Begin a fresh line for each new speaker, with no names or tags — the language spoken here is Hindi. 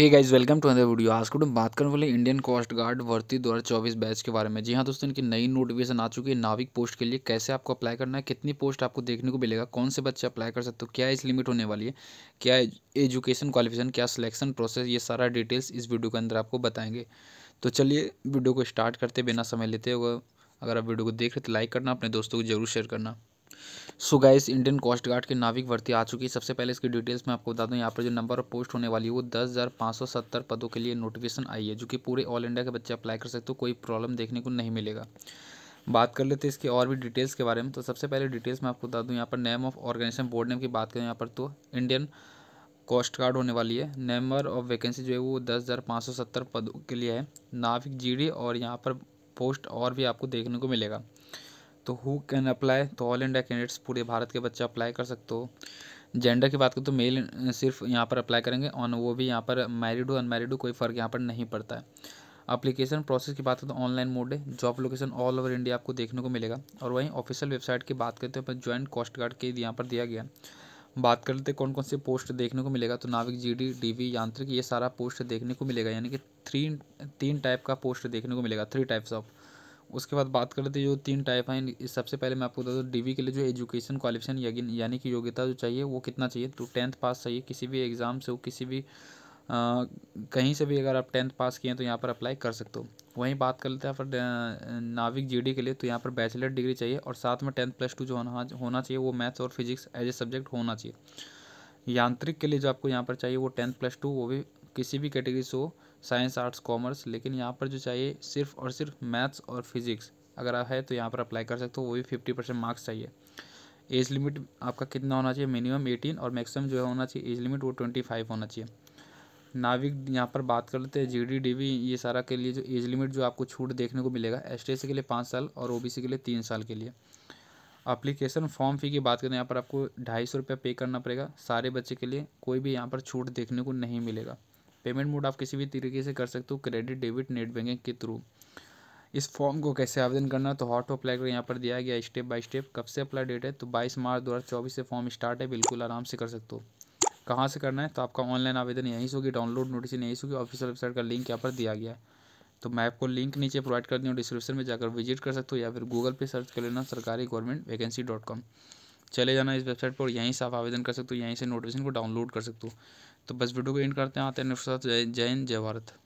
hey guys welcome to another video आज को बात करने वाले इंडियन कोस्ट गार्ड भर्ती दो हज़ार चौबीस बैच के बारे में जी हाँ दोस्तों इनकी नई नोटिफिकेशन आ चुकी है नाविक पोस्ट के लिए कैसे आपको अप्लाई करना है कितनी पोस्ट आपको देखने को मिलेगा कौन से बच्चे अप्लाई कर सकते हो क्या इस लिमिट होने वाली है क्या एजुकेशन क्वालिफिकेशन क्या सिलेक्शन प्रोसेस ये सारा डिटेल्स इस वीडियो के अंदर आपको बताएंगे तो चलिए वीडियो को स्टार्ट करते बिना समय लेते हुए अगर आप वीडियो को देख रहे तो लाइक करना अपने दोस्तों को जरूर शेयर करना so so guys Indian coast guard के नाविक भर्ती आ चुकी है सबसे पहले इसकी डिटेल्स मैं आपको बता दूं यहाँ पर जो नंबर ऑफ पोस्ट होने वाली है वो दस हज़ार पाँच सौ सत्तर पदों के लिए नोटिफिकेशन आई है जो कि पूरे ऑल इंडिया के बच्चे अप्लाई कर सकते हो तो कोई प्रॉब्लम देखने को नहीं मिलेगा बात कर लेते हैं इसके और भी डिटेल्स के बारे में तो सबसे पहले डिटेल्स मैं आपको बता दूँ यहाँ पर name of organisation board name की बात करें यहाँ पर तो इंडियन कोस्ट गार्ड होने वाली है नंबर ऑफ वैकेंसी जो है वो दस हज़ार पाँच सौ सत्तर पदों के लिए है नाविक जी और यहाँ पर पोस्ट और भी आपको देखने को मिलेगा तो हु कैन अप्लाई तो ऑल इंडिया कैंडिडेट्स पूरे भारत के बच्चे अप्लाई कर सकते हो जेंडर की बात करें तो मेल सिर्फ यहाँ पर अप्लाई करेंगे और वो भी यहाँ पर मैरिड हो अनमैरिड हो कोई फ़र्क यहाँ पर नहीं पड़ता है अप्लीकेशन प्रोसेस की बात करें तो ऑनलाइन मोड है job location all over India आपको देखने को मिलेगा और वहीं ऑफिशियल वेबसाइट की बात करते हैं ज्वाइंट कोस्ट गार्ड के यहाँ पर दिया गया बात करते हैं कौन कौन से पोस्ट देखने को मिलेगा तो नाविक जीडी डीवी यांत्रिक ये सारा पोस्ट देखने को मिलेगा यानी कि थ्री तीन टाइप का पोस्ट देखने को मिलेगा थ्री टाइप्स ऑफ उसके बाद बात करते जो तीन टाइप हैं सबसे पहले मैं आपको बता दूँ डी के लिए जो एजुकेशन क्वालिफिकेशन यानी कि योग्यता जो चाहिए वो कितना चाहिए तो टेंथ पास चाहिए किसी भी एग्ज़ाम से हो किसी भी आ, कहीं से भी अगर आप टेंथ पास किए हैं तो यहाँ पर अप्लाई कर सकते हो वहीं बात कर लेते हैं फिर नाविक जीडी के लिए तो यहाँ पर बैचलर डिग्री चाहिए और साथ में टेंथ प्लस टू जो होना होना चाहिए वो मैथ्स और फिजिक्स एज ए सब्जेक्ट होना चाहिए यांत्रिक के लिए जो आपको यहाँ पर चाहिए वो टेंथ प्लस टू वो भी किसी भी कैटेगरी से हो साइंस आर्ट्स कॉमर्स लेकिन यहाँ पर जो चाहिए सिर्फ और सिर्फ मैथ्स और फिजिक्स अगर आप है तो यहाँ पर अप्लाई कर सकते हो वो भी फिफ्टी परसेंट मार्क्स चाहिए एज लिमिट आपका कितना होना चाहिए मिनिमम एटीन और मैक्सिमम जो है होना चाहिए एज लिमिट वो ट्वेंटी फाइव होना चाहिए नाविक यहाँ पर बात कर लेते हैं जी डी डी वी ये सारा के लिए जो एज लिमिट जो आपको छूट देखने को मिलेगा एस टी के लिए पाँच साल और ओ बी सी के लिए तीन साल के लिए अप्लीकेशन फॉर्म फ़ी की बात करें यहाँ पर आपको ढाई सौ रुपया पे करना पड़ेगा सारे बच्चे के लिए कोई भी यहाँ पर छूट देखने को नहीं मिलेगा पेमेंट मोड आप किसी भी तरीके से कर सकते हो क्रेडिट डेबिट नेट बैंकिंग के थ्रू इस फॉर्म को कैसे आवेदन करना तो हॉट अप्लाई कर यहाँ पर दिया गया स्टेप बाय स्टेप कब से अप्लाई डेट है तो 22 मार्च 2024 से फॉर्म स्टार्ट है बिल्कुल आराम से कर सकते हो कहाँ से करना है तो आपका ऑनलाइन आवेदन यहीं से होगी डाउनलोड नोटिस यहीं से होगी ऑफिशियल वेबसाइट का लिंक यहाँ पर दिया गया है तो मैं आपको लिंक नीचे प्रोवाइड कर दी डिस्क्रिप्शन में जाकर विजिट कर सकते हो या फिर गूगल पर सर्च कर लेना सरकारी गवर्नमेंट वैकेंसी डॉट कॉम चले जाना इस वेबसाइट पर यहीं से आप आवेदन कर सकते हो यहीं से नोटिफिकेशन को डाउनलोड कर सकते हो तो बस वीडियो को एंड करते हैं आते हैं जय हिंद जय भारत